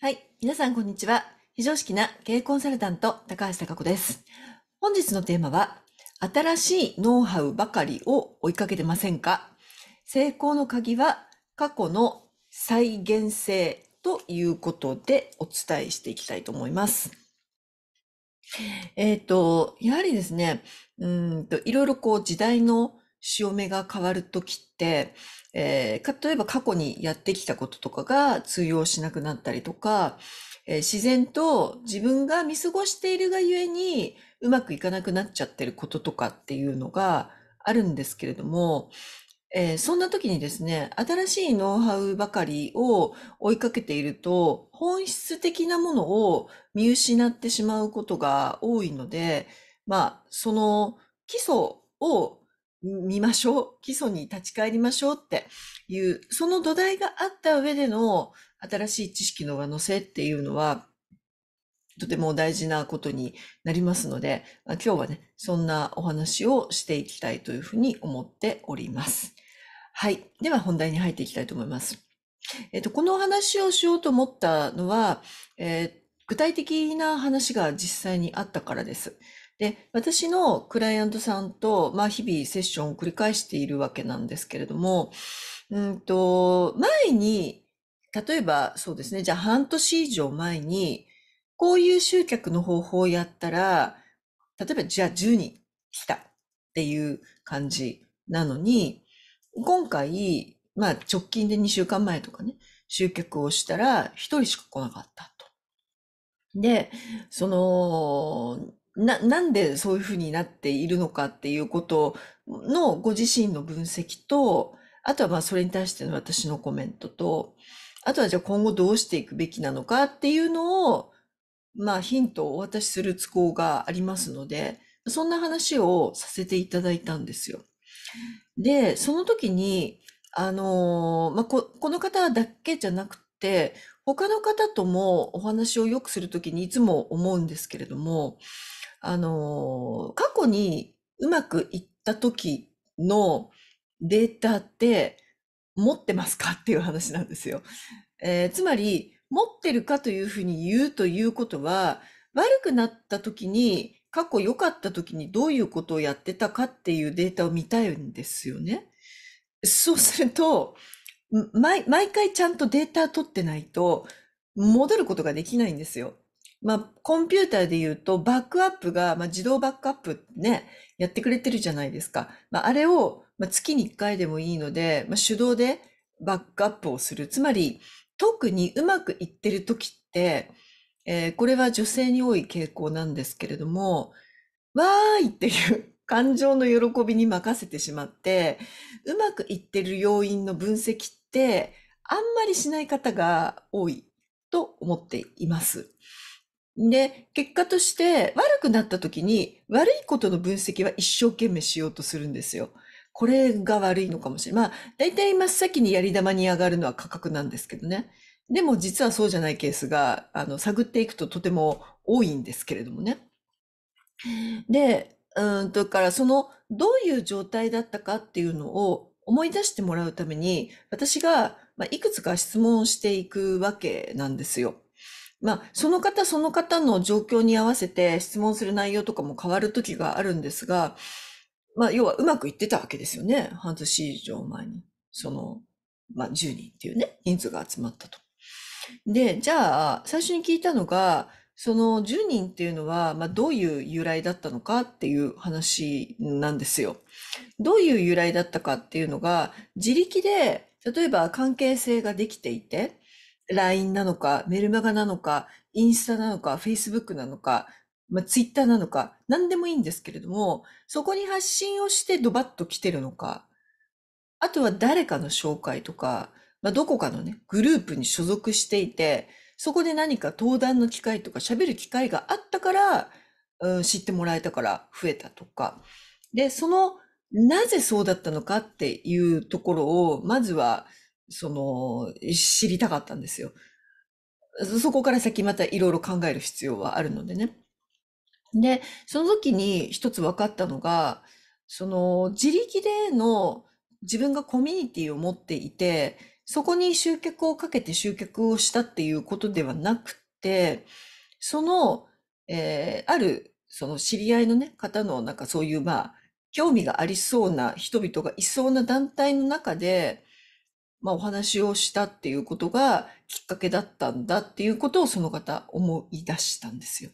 はい。皆さん、こんにちは。非常識な経営コンサルタント、高橋貴子です。本日のテーマは、新しいノウハウばかりを追いかけてませんか成功の鍵は過去の再現性ということでお伝えしていきたいと思います。えっ、ー、と、やはりですね、うんと、いろいろこう時代の潮目が変わるときって、えー、例えば過去にやってきたこととかが通用しなくなったりとか、えー、自然と自分が見過ごしているがゆえにうまくいかなくなっちゃってることとかっていうのがあるんですけれども、えー、そんな時にですね、新しいノウハウばかりを追いかけていると、本質的なものを見失ってしまうことが多いので、まあ、その基礎を見ましょう。基礎に立ち返りましょうっていう、その土台があった上での新しい知識の上乗せっていうのは、とても大事なことになりますので、今日はね、そんなお話をしていきたいというふうに思っております。はい。では本題に入っていきたいと思います。えっ、と、このお話をしようと思ったのは、えー、具体的な話が実際にあったからです。で、私のクライアントさんと、まあ、日々セッションを繰り返しているわけなんですけれども、うんと、前に、例えばそうですね、じゃあ半年以上前に、こういう集客の方法をやったら、例えばじゃあ10人来たっていう感じなのに、今回、まあ直近で2週間前とかね、集客をしたら1人しか来なかったと。で、その、な、なんでそういうふうになっているのかっていうことのご自身の分析と、あとはまあそれに対しての私のコメントと、あとはじゃあ今後どうしていくべきなのかっていうのを、まあヒントをお渡しする都合がありますので、そんな話をさせていただいたんですよ。で、その時に、あのまあこ、この方だけじゃなくて、他の方ともお話をよくするときにいつも思うんですけれども、あの、過去にうまくいった時のデータって持ってますかっていう話なんですよ。えー、つまり、持ってるかというふうに言うということは、悪くなった時に、過去良かった時にどういうことをやってたかっていうデータを見たいんですよね。そうすると、毎回ちゃんとデータ取ってないと、戻ることができないんですよ。まあ、コンピューターで言うと、バックアップが、まあ、自動バックアップね、やってくれてるじゃないですか。まあ、あれを、まあ、月に1回でもいいので、まあ、手動でバックアップをする。つまり、特にうまくいってる時って、えー、これは女性に多い傾向なんですけれども、わーいっていう感情の喜びに任せてしまって、うまくいってる要因の分析って、あんまりしない方が多いと思っています。で、結果として悪くなった時に悪いことの分析は一生懸命しようとするんですよ。これが悪いのかもしれない。まあ、大体真っ先にやり玉に上がるのは価格なんですけどね。でも実はそうじゃないケースが、あの、探っていくととても多いんですけれどもね。で、うんと、からその、どういう状態だったかっていうのを思い出してもらうために、私が、まあ、いくつか質問していくわけなんですよ。まあ、その方その方の状況に合わせて質問する内容とかも変わる時があるんですが、まあ、要はうまくいってたわけですよね。半年以上前に。その、まあ、10人っていうね、人数が集まったと。で、じゃあ、最初に聞いたのが、その10人っていうのは、まあ、どういう由来だったのかっていう話なんですよ。どういう由来だったかっていうのが、自力で、例えば関係性ができていて、LINE なのか、メルマガなのか、インスタなのか、Facebook なのか、まあ、Twitter なのか、何でもいいんですけれども、そこに発信をしてドバッと来てるのか、あとは誰かの紹介とか、まあ、どこかのね、グループに所属していて、そこで何か登壇の機会とか喋る機会があったから、うん、知ってもらえたから増えたとか。で、その、なぜそうだったのかっていうところを、まずは、その、知りたかったんですよ。そこから先またいろいろ考える必要はあるのでね。で、その時に一つ分かったのが、その自力での自分がコミュニティを持っていて、そこに集客をかけて集客をしたっていうことではなくて、その、えー、ある、その知り合いのね、方のなんかそういうまあ、興味がありそうな人々がいそうな団体の中で、まあ、お話をしたっていうことがきっかけだったんだっていうことをその方思い出したんですよ。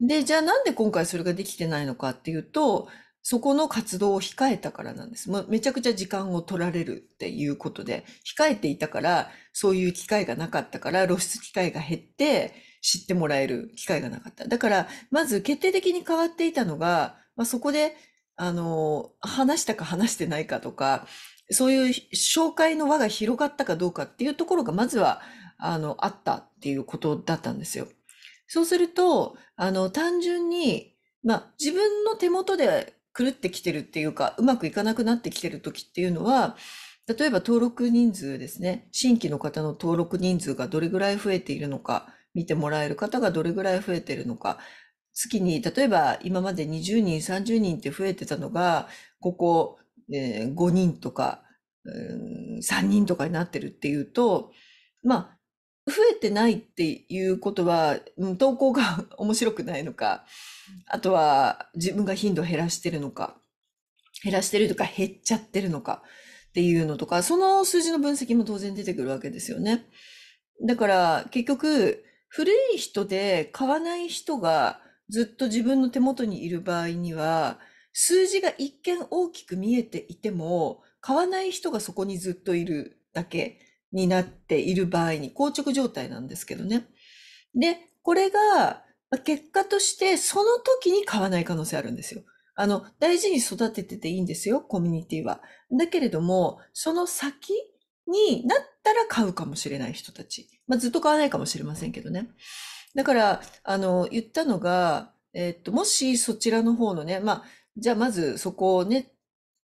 で、じゃあなんで今回それができてないのかっていうと、そこの活動を控えたからなんです。まあ、めちゃくちゃ時間を取られるっていうことで、控えていたから、そういう機会がなかったから、露出機会が減って、知ってもらえる機会がなかった。だから、まず決定的に変わっていたのが、まあ、そこで、あの、話したか話してないかとか、そういう紹介の輪が広がったかどうかっていうところが、まずは、あの、あったっていうことだったんですよ。そうすると、あの、単純に、まあ、自分の手元で狂ってきてるっていうか、うまくいかなくなってきてる時っていうのは、例えば登録人数ですね。新規の方の登録人数がどれぐらい増えているのか、見てもらえる方がどれぐらい増えているのか、月に、例えば今まで20人、30人って増えてたのが、ここえー、5人とか、うん、3人とかになってるっていうと、まあ、増えてないっていうことは、投稿が 面白くないのか、あとは自分が頻度減らしてるのか、減らしてるとか減っちゃってるのかっていうのとか、その数字の分析も当然出てくるわけですよね。だから結局、古い人で買わない人がずっと自分の手元にいる場合には、数字が一見大きく見えていても、買わない人がそこにずっといるだけになっている場合に硬直状態なんですけどね。で、これが結果としてその時に買わない可能性あるんですよ。あの、大事に育ててていいんですよ、コミュニティは。だけれども、その先になったら買うかもしれない人たち。まあ、ずっと買わないかもしれませんけどね。だから、あの、言ったのが、えっと、もしそちらの方のね、まあ、じゃあまずそこをね、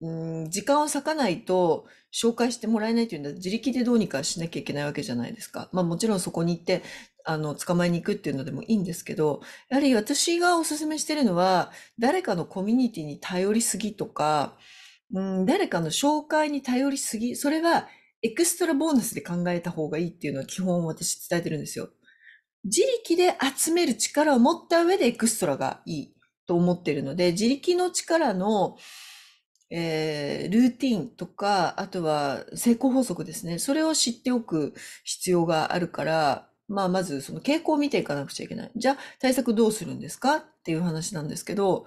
うん、時間を割かないと紹介してもらえないというのは自力でどうにかしなきゃいけないわけじゃないですか。まあもちろんそこに行って、あの、捕まえに行くっていうのでもいいんですけど、やはり私がお勧めしてるのは、誰かのコミュニティに頼りすぎとか、うん、誰かの紹介に頼りすぎ、それはエクストラボーナスで考えた方がいいっていうのは基本私伝えてるんですよ。自力で集める力を持った上でエクストラがいい。と思ってるので、自力の力の、えー、ルーティンとか、あとは成功法則ですね。それを知っておく必要があるから、まあ、まずその傾向を見ていかなくちゃいけない。じゃあ、対策どうするんですかっていう話なんですけど、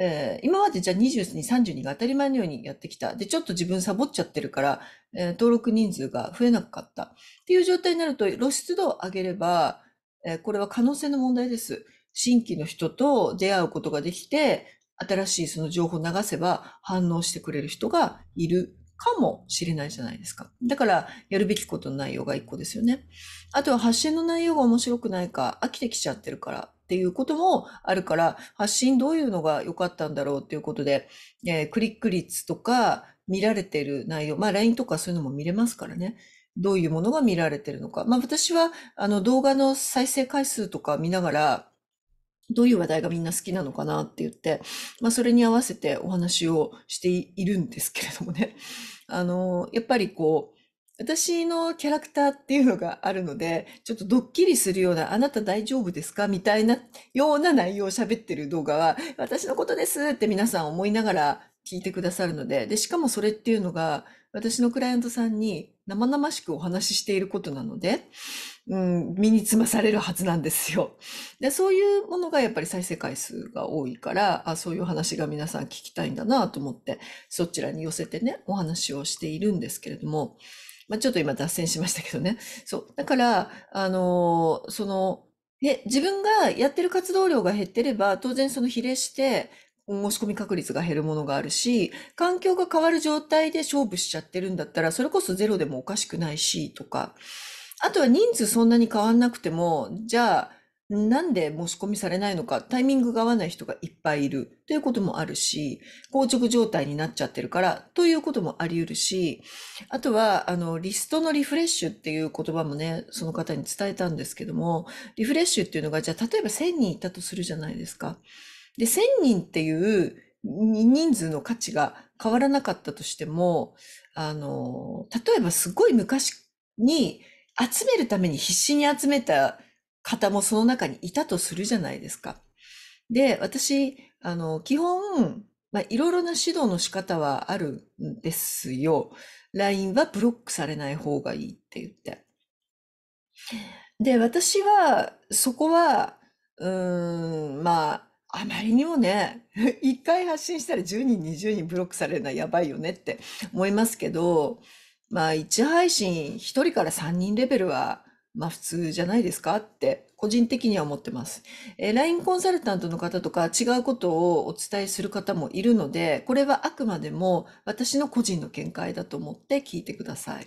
えー、今までじゃあ22、32が当たり前のようにやってきた。で、ちょっと自分サボっちゃってるから、えー、登録人数が増えなかった。っていう状態になると、露出度を上げれば、えー、これは可能性の問題です。新規の人と出会うことができて、新しいその情報を流せば反応してくれる人がいるかもしれないじゃないですか。だから、やるべきことの内容が一個ですよね。あとは発信の内容が面白くないか、飽きてきちゃってるからっていうこともあるから、発信どういうのが良かったんだろうっていうことで、えー、クリック率とか見られてる内容、まあ LINE とかそういうのも見れますからね。どういうものが見られてるのか。まあ私は、あの動画の再生回数とか見ながら、どういう話題がみんな好きなのかなって言って、まあ、それに合わせてお話をしているんですけれどもね。あの、やっぱりこう、私のキャラクターっていうのがあるので、ちょっとドッキリするような、あなた大丈夫ですかみたいなような内容を喋ってる動画は、私のことですって皆さん思いながら聞いてくださるので、で、しかもそれっていうのが、私のクライアントさんに生々しくお話ししていることなので、うん、身につまされるはずなんですよ。で、そういうものがやっぱり再生回数が多いから、あそういう話が皆さん聞きたいんだなと思って、そちらに寄せてね、お話をしているんですけれども、まあ、ちょっと今脱線しましたけどね。そう。だから、あのー、その、ね、自分がやってる活動量が減ってれば、当然その比例して、申し込み確率が減るものがあるし、環境が変わる状態で勝負しちゃってるんだったら、それこそゼロでもおかしくないし、とか。あとは人数そんなに変わんなくても、じゃあ、なんで申し込みされないのか、タイミングが合わない人がいっぱいいるということもあるし、硬直状態になっちゃってるからということもあり得るし、あとは、あの、リストのリフレッシュっていう言葉もね、その方に伝えたんですけども、リフレッシュっていうのが、じゃあ、例えば1000人いたとするじゃないですか。で、1000人っていう人数の価値が変わらなかったとしても、あの、例えばすごい昔に集めるために必死に集めた方もその中にいたとするじゃないですか。で、私、あの、基本、まあ、いろいろな指導の仕方はあるんですよ。LINE はブロックされない方がいいって言って。で、私は、そこは、うーん、まあ、あまりにもね、一回発信したら10人、20人ブロックされるのはやばいよねって思いますけど、まあ、一配信1人から3人レベルは、まあ普通じゃないですかって、個人的には思ってます。えー、LINE コンサルタントの方とか違うことをお伝えする方もいるので、これはあくまでも私の個人の見解だと思って聞いてください。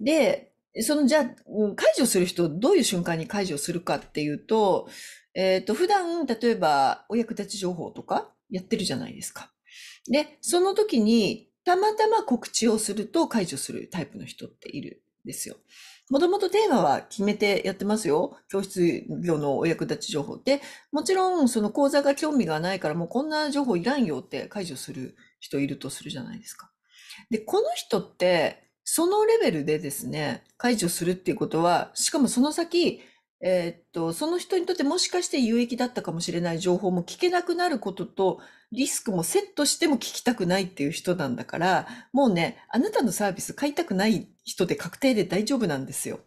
で、そのじゃあ、解除する人、どういう瞬間に解除するかっていうと、えっ、ー、と、普段、例えば、お役立ち情報とかやってるじゃないですか。で、その時に、たまたま告知をすると解除するタイプの人っているんですよ。もともとテーマは決めてやってますよ。教室業のお役立ち情報って。もちろん、その講座が興味がないから、もうこんな情報いらんよって解除する人いるとするじゃないですか。で、この人って、そのレベルでですね、解除するっていうことは、しかもその先、えー、っと、その人にとってもしかして有益だったかもしれない情報も聞けなくなることと、リスクもセットしても聞きたくないっていう人なんだから、もうね、あなたのサービス買いたくない人で確定で大丈夫なんですよ。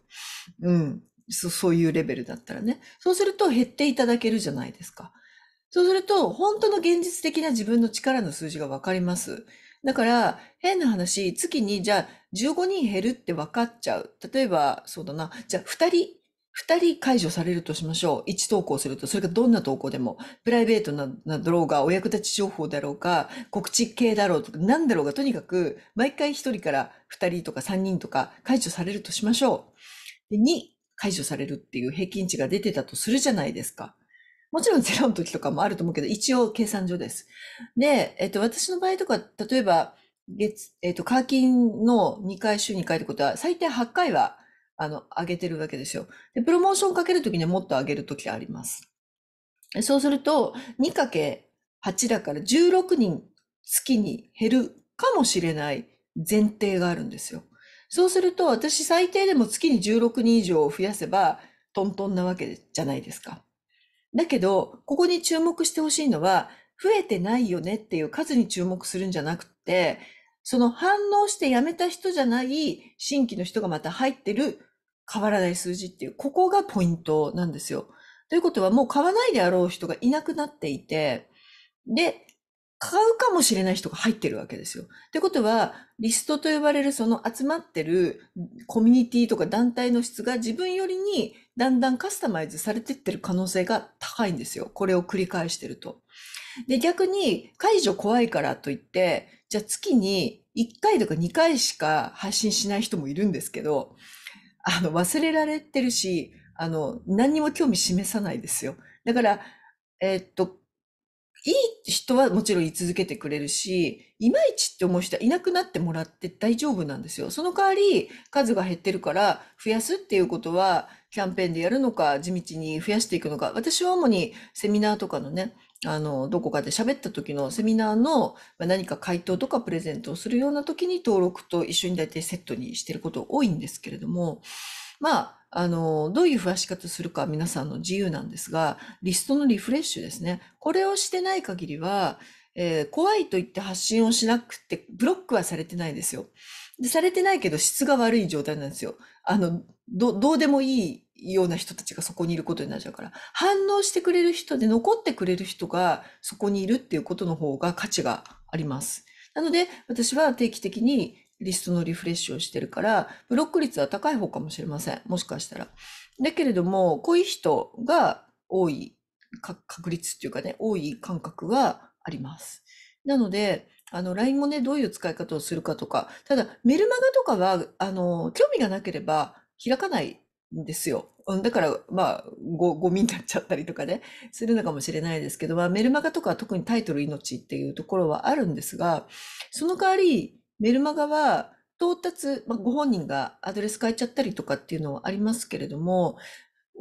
うん。そそういうレベルだったらね。そうすると減っていただけるじゃないですか。そうすると、本当の現実的な自分の力の数字がわかります。だから、変な話、月にじゃあ15人減るって分かっちゃう。例えば、そうだな、じゃあ2人二人解除されるとしましょう。一投稿すると、それがどんな投稿でも、プライベートななだろうが、お役立ち情報だろうが、告知系だろうとか、なんだろうが、とにかく、毎回一人から二人とか三人とか解除されるとしましょう。で、二、解除されるっていう平均値が出てたとするじゃないですか。もちろんゼロの時とかもあると思うけど、一応計算上です。で、えっと、私の場合とか、例えば、月、えっと、課金の2回、週2回ってことは、最低8回はあの、上げてるわけですよ。で、プロモーションかけるときにはもっと上げるときあります。そうすると、2×8 だから16人月に減るかもしれない前提があるんですよ。そうすると、私最低でも月に16人以上増やせば、トントンなわけじゃないですか。だけど、ここに注目してほしいのは、増えてないよねっていう数に注目するんじゃなくて、その反応して辞めた人じゃない新規の人がまた入ってる変わらない数字っていう、ここがポイントなんですよ。ということはもう買わないであろう人がいなくなっていて、で、買うかもしれない人が入ってるわけですよ。ってことは、リストと呼ばれるその集まってるコミュニティとか団体の質が自分よりにだんだんカスタマイズされてってる可能性が高いんですよ。これを繰り返してると。で、逆に解除怖いからといって、じゃあ月に1回とか2回しか発信しない人もいるんですけど、あの、忘れられてるし、あの、何にも興味示さないですよ。だから、えー、っと、いい人はもちろん居続けてくれるし、いまいちって思う人はいなくなってもらって大丈夫なんですよ。その代わり、数が減ってるから、増やすっていうことは、キャンペーンでやるのか、地道に増やしていくのか。私は主にセミナーとかのね、あの、どこかで喋った時のセミナーのまあ何か回答とかプレゼントをするような時に登録と一緒に大体セットにしてること多いんですけれども、まあ、あの、どういう増やし方するか皆さんの自由なんですが、リストのリフレッシュですね。これをしてない限りは、えー、怖いと言って発信をしなくて、ブロックはされてないですよ。で、されてないけど質が悪い状態なんですよ。あの、ど、どうでもいいような人たちがそこにいることになっちゃうから、反応してくれる人で残ってくれる人がそこにいるっていうことの方が価値があります。なので、私は定期的にリストのリフレッシュをしてるから、ブロック率は高い方かもしれません。もしかしたら。だけれども、こういう人が多い確率っていうかね、多い感覚はあります。なので、あの、LINE もね、どういう使い方をするかとか、ただ、メルマガとかは、あの、興味がなければ開かないですよ。だから、まあ、ご、ゴミになっちゃったりとかね、するのかもしれないですけど、まあ、メルマガとかは特にタイトル命っていうところはあるんですが、その代わり、メルマガは到達、まあ、ご本人がアドレス変えちゃったりとかっていうのはありますけれども、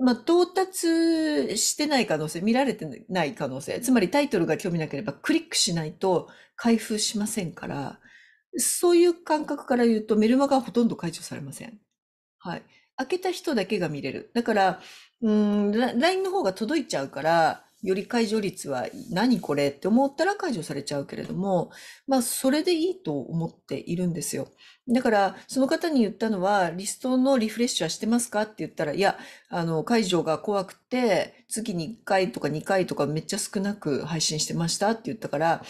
まあ、到達してない可能性、見られてない可能性、つまりタイトルが興味なければクリックしないと開封しませんから、そういう感覚から言うとメルマガはほとんど解除されません。はい。開けた人だけが見れる。だから、LINE の方が届いちゃうから、より解除率は何これって思ったら解除されちゃうけれども、まあそれでいいと思っているんですよ。だからその方に言ったのはリストのリフレッシュはしてますかって言ったら、いや、あの解除が怖くて月に1回とか2回とかめっちゃ少なく配信してましたって言ったから、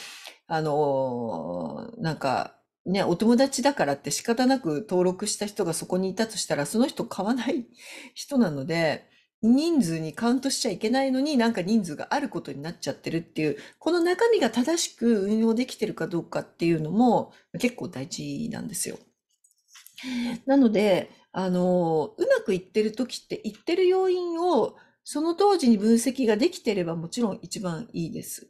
あの、なんかね、お友達だからって仕方なく登録した人がそこにいたとしたら、その人買わない人なので、人数にカウントしちゃいけないのになんか人数があることになっちゃってるっていう、この中身が正しく運用できてるかどうかっていうのも結構大事なんですよ。なので、あの、うまくいってる時って言ってる要因をその当時に分析ができてればもちろん一番いいです。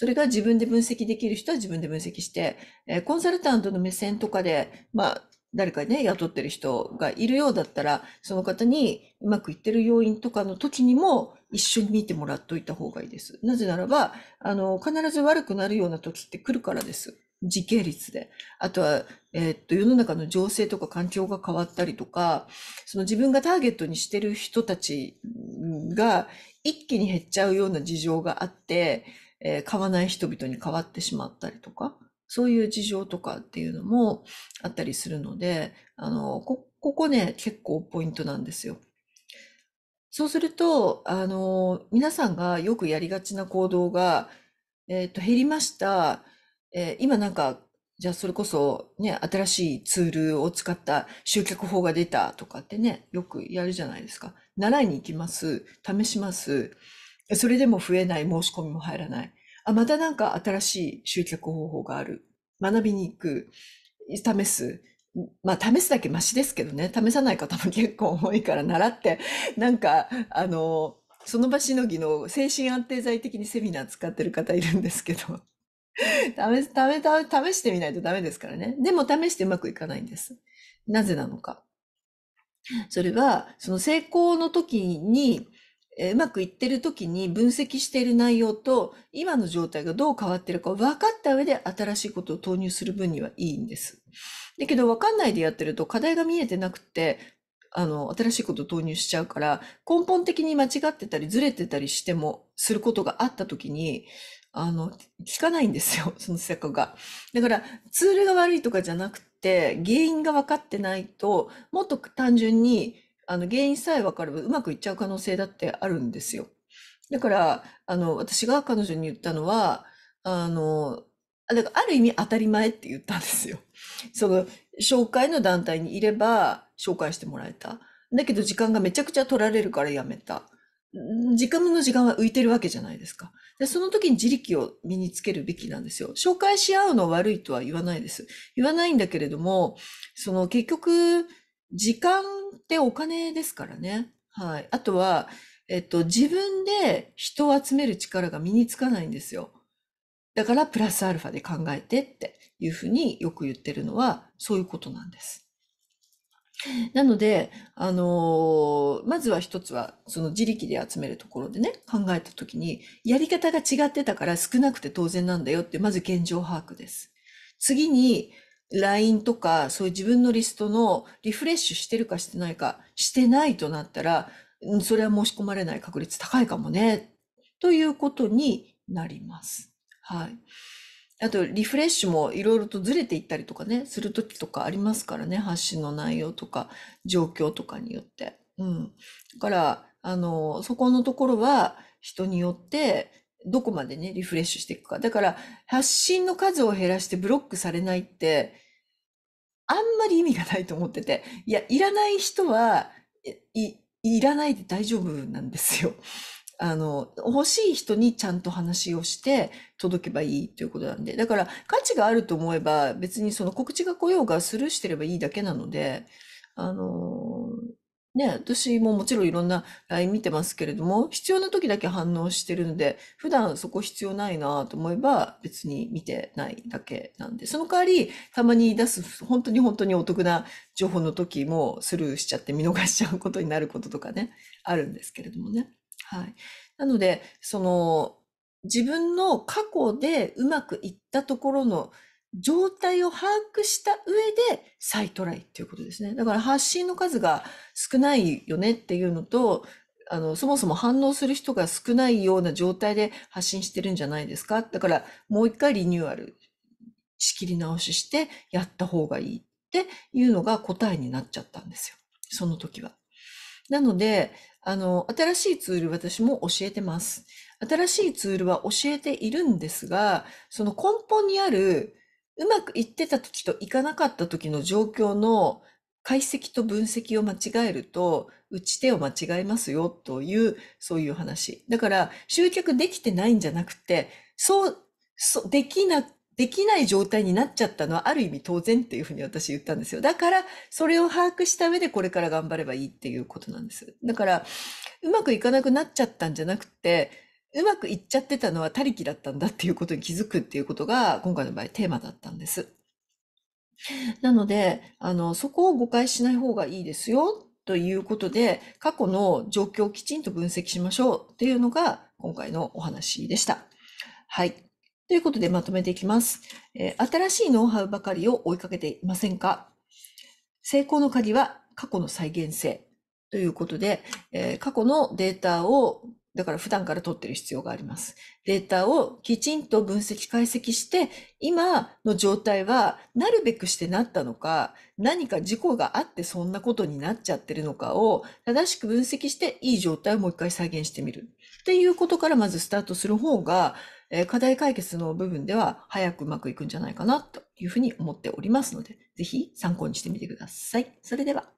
それが自分で分析できる人は自分で分析して、えコンサルタントの目線とかで、まあ、誰かね、雇ってる人がいるようだったら、その方にうまくいってる要因とかの時にも一緒に見てもらっといた方がいいです。なぜならば、あの、必ず悪くなるような時って来るからです。時系列で。あとは、えー、っと、世の中の情勢とか環境が変わったりとか、その自分がターゲットにしてる人たちが一気に減っちゃうような事情があって、えー、買わない人々に変わってしまったりとか、そういう事情とかっていうのもあったりするので、あの、こ、ここね、結構ポイントなんですよ。そうすると、あの、皆さんがよくやりがちな行動が、えー、っと、減りました。えー、今なんか、じゃあそれこそね、新しいツールを使った集客法が出たとかってね、よくやるじゃないですか。習いに行きます。試します。それでも増えない。申し込みも入らない。あ、またなんか新しい集客方法がある。学びに行く。試す。まあ、試すだけマシですけどね、試さない方も 結構多いから習って、なんか、あの、その場しのぎの精神安定剤的にセミナー使ってる方いるんですけど、試す、試、試してみないとダメですからね。でも試してうまくいかないんです。なぜなのか。それは、その成功の時に、うまくいってる時に分析している内容と、今の状態がどう変わってるか分かった上で新しいことを投入する分にはいいんです。だけど分かんないでやってると課題が見えてなくて、あの、新しいことを投入しちゃうから、根本的に間違ってたりずれてたりしても、することがあった時に、あの、効かないんですよ、その施策が。だから、ツールが悪いとかじゃなくて、原因が分かってないと、もっと単純に、あの、原因さえ分かればうまくいっちゃう可能性だってあるんですよ。だから、あの、私が彼女に言ったのは、あの、だからある意味当たり前って言ったんですよ。その、紹介の団体にいれば紹介してもらえた。だけど時間がめちゃくちゃ取られるからやめた。時間の時間は浮いてるわけじゃないですか。で、その時に自力を身につけるべきなんですよ。紹介し合うの悪いとは言わないです。言わないんだけれども、その結局、時間ってお金ですからね。はい。あとは、えっと、自分で人を集める力が身につかないんですよ。だから、プラスアルファで考えてっていうふうによく言ってるのは、そういうことなんです。なので、あのー、まずは一つは、その自力で集めるところでね、考えたときに、やり方が違ってたから少なくて当然なんだよって、まず現状把握です。次に、LINE とか、そういう自分のリストのリフレッシュしてるかしてないか、してないとなったら、それは申し込まれない確率高いかもね、ということになります。はい。あと、リフレッシュもいろいろとずれていったりとかね、するときとかありますからね、発信の内容とか、状況とかによって。うん。だから、あの、そこのところは人によって、どこまでね、リフレッシュしていくか。だから、発信の数を減らしてブロックされないって、あんまり意味がないと思ってて、いや、いらない人は、い、いらないで大丈夫なんですよ。あの、欲しい人にちゃんと話をして届けばいいということなんで。だから価値があると思えば別にその告知が来ようがスルーしてればいいだけなので、あの、ね、私ももちろんいろんな LINE 見てますけれども、必要な時だけ反応してるので、普段そこ必要ないなと思えば別に見てないだけなんで、その代わりたまに出す本当に本当にお得な情報の時もスルーしちゃって見逃しちゃうことになることとかね、あるんですけれどもね。はい。なので、その、自分の過去でうまくいったところの状態を把握した上で再トライっていうことですね。だから発信の数が少ないよねっていうのと、あの、そもそも反応する人が少ないような状態で発信してるんじゃないですか。だからもう一回リニューアル仕切り直ししてやった方がいいっていうのが答えになっちゃったんですよ。その時は。なので、あの、新しいツール私も教えてます。新しいツールは教えているんですが、その根本にある、うまくいってた時といかなかった時の状況の解析と分析を間違えると、打ち手を間違えますよという、そういう話。だから、集客できてないんじゃなくて、そう、そうできなできない状態になっちゃったのはある意味当然っていうふうに私言ったんですよ。だから、それを把握した上でこれから頑張ればいいっていうことなんです。だから、うまくいかなくなっちゃったんじゃなくて、うまくいっちゃってたのは他力だったんだっていうことに気づくっていうことが、今回の場合テーマだったんです。なので、あの、そこを誤解しない方がいいですよということで、過去の状況をきちんと分析しましょうっていうのが今回のお話でした。はい。ということでまとめていきます。え新しいノウハウばかりを追いかけていませんか成功の鍵は過去の再現性ということで、え過去のデータをだから普段から取ってる必要があります。データをきちんと分析解析して、今の状態はなるべくしてなったのか、何か事故があってそんなことになっちゃってるのかを正しく分析していい状態をもう一回再現してみる。っていうことからまずスタートする方が、えー、課題解決の部分では早くうまくいくんじゃないかなというふうに思っておりますので、ぜひ参考にしてみてください。それでは。